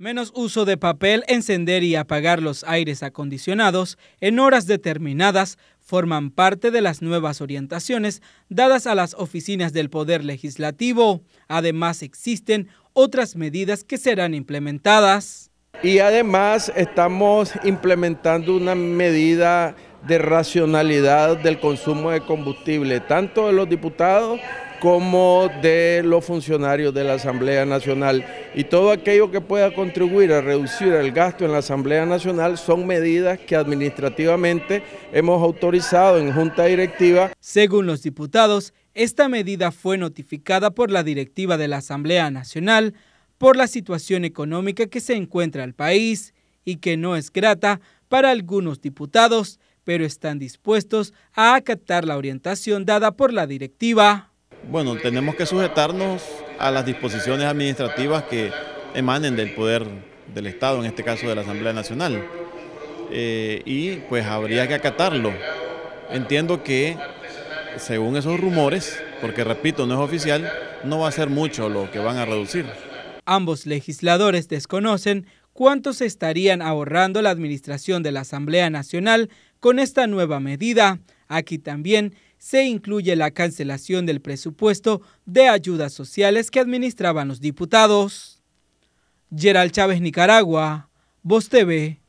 Menos uso de papel, encender y apagar los aires acondicionados en horas determinadas forman parte de las nuevas orientaciones dadas a las oficinas del Poder Legislativo. Además, existen otras medidas que serán implementadas. Y además estamos implementando una medida de racionalidad del consumo de combustible, tanto de los diputados como de los funcionarios de la Asamblea Nacional. Y todo aquello que pueda contribuir a reducir el gasto en la Asamblea Nacional son medidas que administrativamente hemos autorizado en Junta Directiva. Según los diputados, esta medida fue notificada por la directiva de la Asamblea Nacional por la situación económica que se encuentra el país y que no es grata para algunos diputados pero están dispuestos a acatar la orientación dada por la directiva. Bueno, tenemos que sujetarnos a las disposiciones administrativas que emanen del poder del Estado, en este caso de la Asamblea Nacional. Eh, y pues habría que acatarlo. Entiendo que, según esos rumores, porque repito, no es oficial, no va a ser mucho lo que van a reducir. Ambos legisladores desconocen cuánto se estarían ahorrando la administración de la Asamblea Nacional con esta nueva medida, aquí también se incluye la cancelación del presupuesto de ayudas sociales que administraban los diputados. Gerald Chávez, Nicaragua, Voz TV.